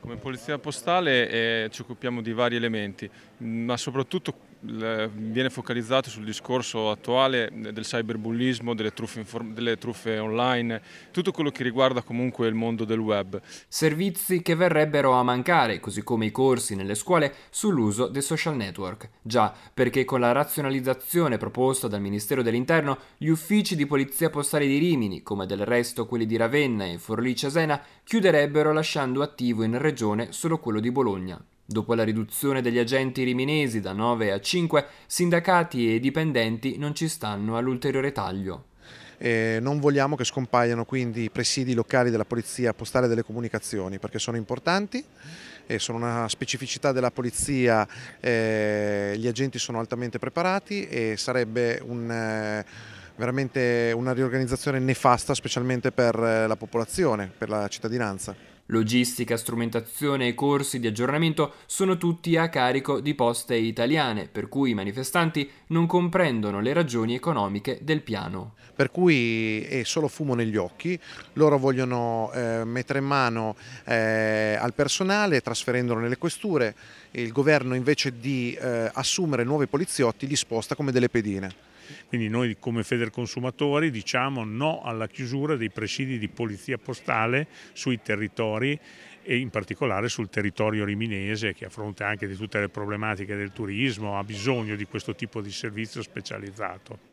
Come Polizia Postale eh, ci occupiamo di vari elementi, ma soprattutto viene focalizzato sul discorso attuale del cyberbullismo, delle truffe, delle truffe, online, tutto quello che riguarda comunque il mondo del web. Servizi che verrebbero a mancare, così come i corsi nelle scuole sull'uso dei social network. Già, perché con la razionalizzazione proposta dal Ministero dell'Interno, gli uffici di polizia postale di Rimini, come del resto quelli di Ravenna e Forlì Cesena, chiuderebbero lasciando attivo in regione solo quello di Bologna. Dopo la riduzione degli agenti riminesi da 9 a 5, sindacati e dipendenti non ci stanno all'ulteriore taglio. Eh, non vogliamo che scompaiano quindi i presidi locali della Polizia Postale delle Comunicazioni perché sono importanti eh, sono una specificità della polizia, eh, gli agenti sono altamente preparati e sarebbe un eh, veramente una riorganizzazione nefasta specialmente per eh, la popolazione, per la cittadinanza. Logistica, strumentazione e corsi di aggiornamento sono tutti a carico di poste italiane, per cui i manifestanti non comprendono le ragioni economiche del piano. Per cui è solo fumo negli occhi, loro vogliono eh, mettere in mano eh, al personale trasferendolo nelle questure, il governo invece di eh, assumere nuovi poliziotti li sposta come delle pedine. Quindi noi come Federconsumatori diciamo no alla chiusura dei presidi di polizia postale sui territori e in particolare sul territorio riminese che a fronte anche di tutte le problematiche del turismo ha bisogno di questo tipo di servizio specializzato.